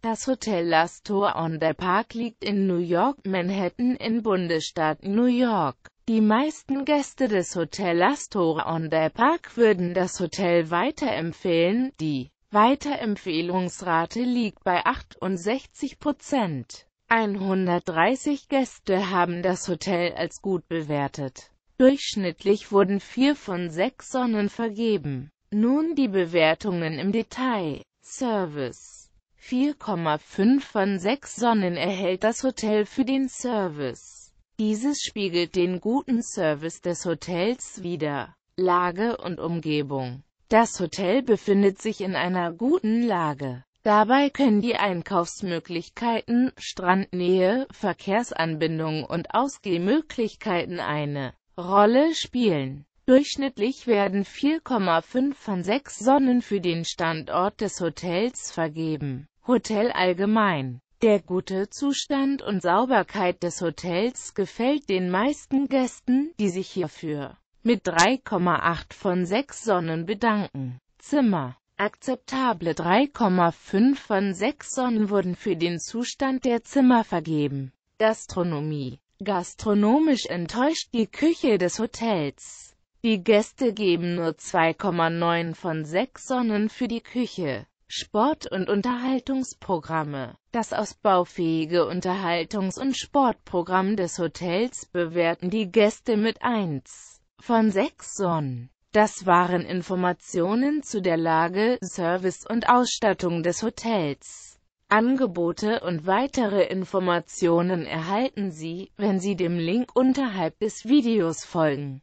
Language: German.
Das Hotel Astor on the Park liegt in New York, Manhattan in Bundesstaat New York. Die meisten Gäste des Hotel Astor on the Park würden das Hotel weiterempfehlen, die Weiterempfehlungsrate liegt bei 68 Prozent. 130 Gäste haben das Hotel als gut bewertet. Durchschnittlich wurden vier von sechs Sonnen vergeben. Nun die Bewertungen im Detail. Service 4,5 von 6 Sonnen erhält das Hotel für den Service. Dieses spiegelt den guten Service des Hotels wider. Lage und Umgebung Das Hotel befindet sich in einer guten Lage. Dabei können die Einkaufsmöglichkeiten, Strandnähe, Verkehrsanbindung und Ausgehmöglichkeiten eine Rolle spielen. Durchschnittlich werden 4,5 von 6 Sonnen für den Standort des Hotels vergeben. Hotel allgemein der gute Zustand und Sauberkeit des Hotels gefällt den meisten Gästen, die sich hierfür mit 3,8 von 6 Sonnen bedanken. Zimmer Akzeptable 3,5 von 6 Sonnen wurden für den Zustand der Zimmer vergeben. Gastronomie Gastronomisch enttäuscht die Küche des Hotels. Die Gäste geben nur 2,9 von 6 Sonnen für die Küche. Sport- und Unterhaltungsprogramme. Das ausbaufähige Unterhaltungs- und Sportprogramm des Hotels bewerten die Gäste mit 1 von 6 Sonnen. Das waren Informationen zu der Lage, Service und Ausstattung des Hotels. Angebote und weitere Informationen erhalten Sie, wenn Sie dem Link unterhalb des Videos folgen.